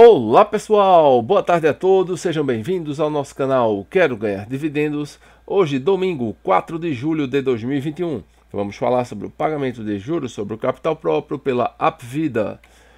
Olá pessoal, boa tarde a todos, sejam bem-vindos ao nosso canal Quero Ganhar Dividendos. Hoje, domingo 4 de julho de 2021, vamos falar sobre o pagamento de juros sobre o capital próprio pela Apvida.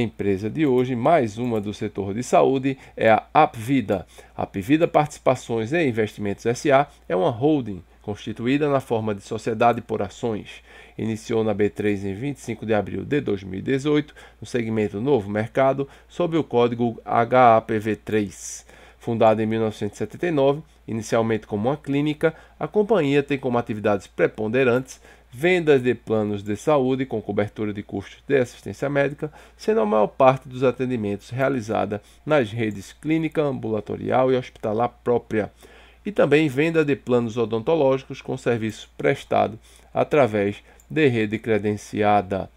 Empresa de hoje, mais uma do setor de saúde, é a Apvida. Apvida Participações e Investimentos SA é uma holding constituída na forma de sociedade por ações. Iniciou na B3 em 25 de abril de 2018, no segmento Novo Mercado, sob o código HAPV3. Fundada em 1979, inicialmente como uma clínica, a companhia tem como atividades preponderantes vendas de planos de saúde com cobertura de custos de assistência médica, sendo a maior parte dos atendimentos realizada nas redes clínica, ambulatorial e hospitalar própria, e também venda de planos odontológicos com serviço prestado através de rede credenciada.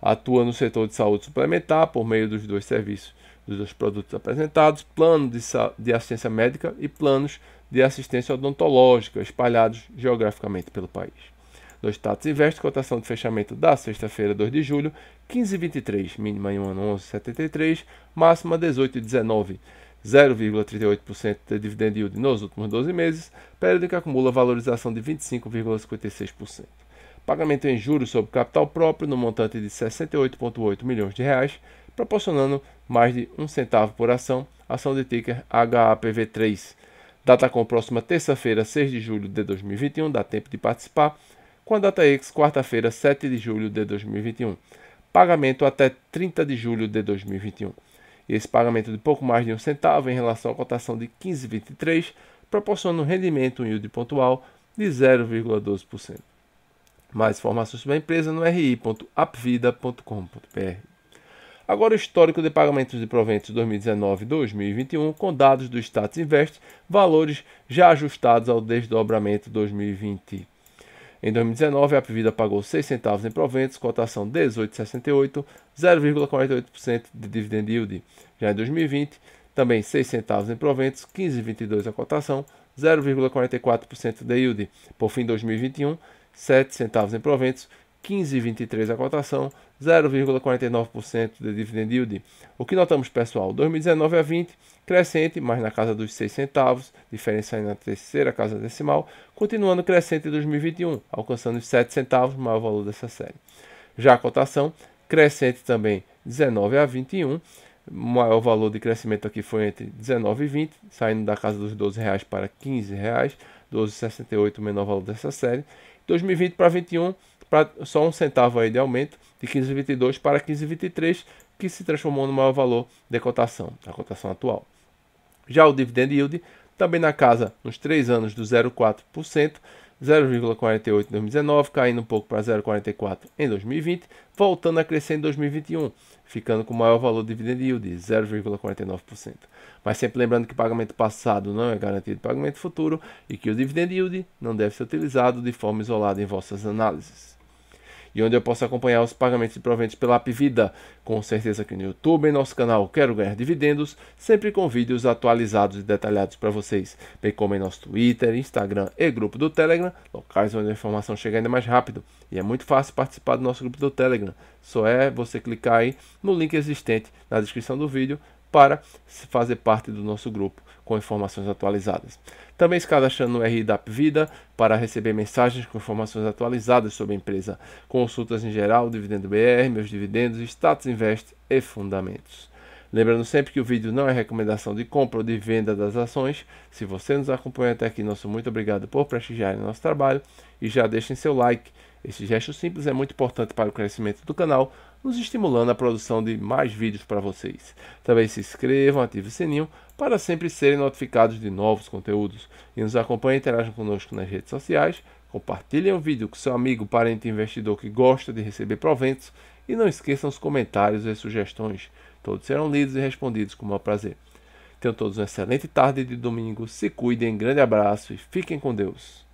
Atua no setor de saúde suplementar por meio dos dois serviços, dos dois produtos apresentados, plano de, de assistência médica e planos de assistência odontológica espalhados geograficamente pelo país. Dois tatos investe, cotação de fechamento da sexta-feira, 2 de julho, 15,23, mínima em ano 11,73, máxima 18,19. 0,38% de dividend yield nos últimos 12 meses, período que acumula valorização de 25,56%. Pagamento em juros sobre capital próprio no montante de 68,8 milhões de reais, proporcionando mais de um centavo por ação, ação de ticker HAPV3. Data com próxima terça-feira, 6 de julho de 2021, dá tempo de participar com a data ex quarta-feira, 7 de julho de 2021. Pagamento até 30 de julho de 2021. esse pagamento de pouco mais de um centavo em relação à cotação de 15,23 proporciona um rendimento um yield pontual de 0,12%. Mais informações sobre a empresa no ri.apvida.com.br. Agora o histórico de pagamentos de proventos 2019 e 2021 com dados do Status Invest, valores já ajustados ao desdobramento 2020. Em 2019, a Apvida pagou 6 centavos em proventos, cotação 18,68, 0,48% de dividend yield. Já em 2020, também 6 centavos em proventos, 15,22 a cotação, 0,44% de yield. Por fim, 2021, 7 centavos em proventos, 15,23 a cotação, 0,49% de dividend yield. O que notamos, pessoal, 2019 a 20, crescente, mas na casa dos 6 centavos, diferença na terceira casa decimal, continuando crescente em 2021, alcançando os 7 centavos, maior valor dessa série. Já a cotação, crescente também 19 a 21, maior valor de crescimento aqui foi entre 19 e 20, saindo da casa dos 12 reais para 15 reais, 12,68 o menor valor dessa série. 2020 para 21 para só um centavo aí de aumento de 15,22 para 15,23, que se transformou no maior valor de cotação, a cotação atual. Já o dividend yield também na casa nos 3 anos do 0,4%, 0,48 em 2019, caindo um pouco para 0,44 em 2020, voltando a crescer em 2021, ficando com o maior valor de dividend yield, 0,49%. Mas sempre lembrando que pagamento passado não é garantido de pagamento futuro e que o dividend yield não deve ser utilizado de forma isolada em vossas análises e onde eu posso acompanhar os pagamentos de proventos pela Vida. Com certeza aqui no YouTube, em nosso canal Quero Ganhar Dividendos, sempre com vídeos atualizados e detalhados para vocês, bem como em nosso Twitter, Instagram e grupo do Telegram, locais onde a informação chega ainda mais rápido. E é muito fácil participar do nosso grupo do Telegram. Só é você clicar aí no link existente na descrição do vídeo para fazer parte do nosso grupo com informações atualizadas. Também se cadastrando no RDAP Vida para receber mensagens com informações atualizadas sobre a empresa, consultas em geral, Dividendo BR, meus dividendos, status invest e fundamentos. Lembrando sempre que o vídeo não é recomendação de compra ou de venda das ações. Se você nos acompanha até aqui, nosso muito obrigado por prestigiar nosso trabalho e já deixem seu like este gesto simples é muito importante para o crescimento do canal, nos estimulando a produção de mais vídeos para vocês. Também se inscrevam, ativem o sininho para sempre serem notificados de novos conteúdos. E nos acompanhem e interajam conosco nas redes sociais. Compartilhem o vídeo com seu amigo, parente investidor que gosta de receber proventos. E não esqueçam os comentários e sugestões. Todos serão lidos e respondidos com o maior prazer. Tenham todos uma excelente tarde de domingo. Se cuidem, grande abraço e fiquem com Deus.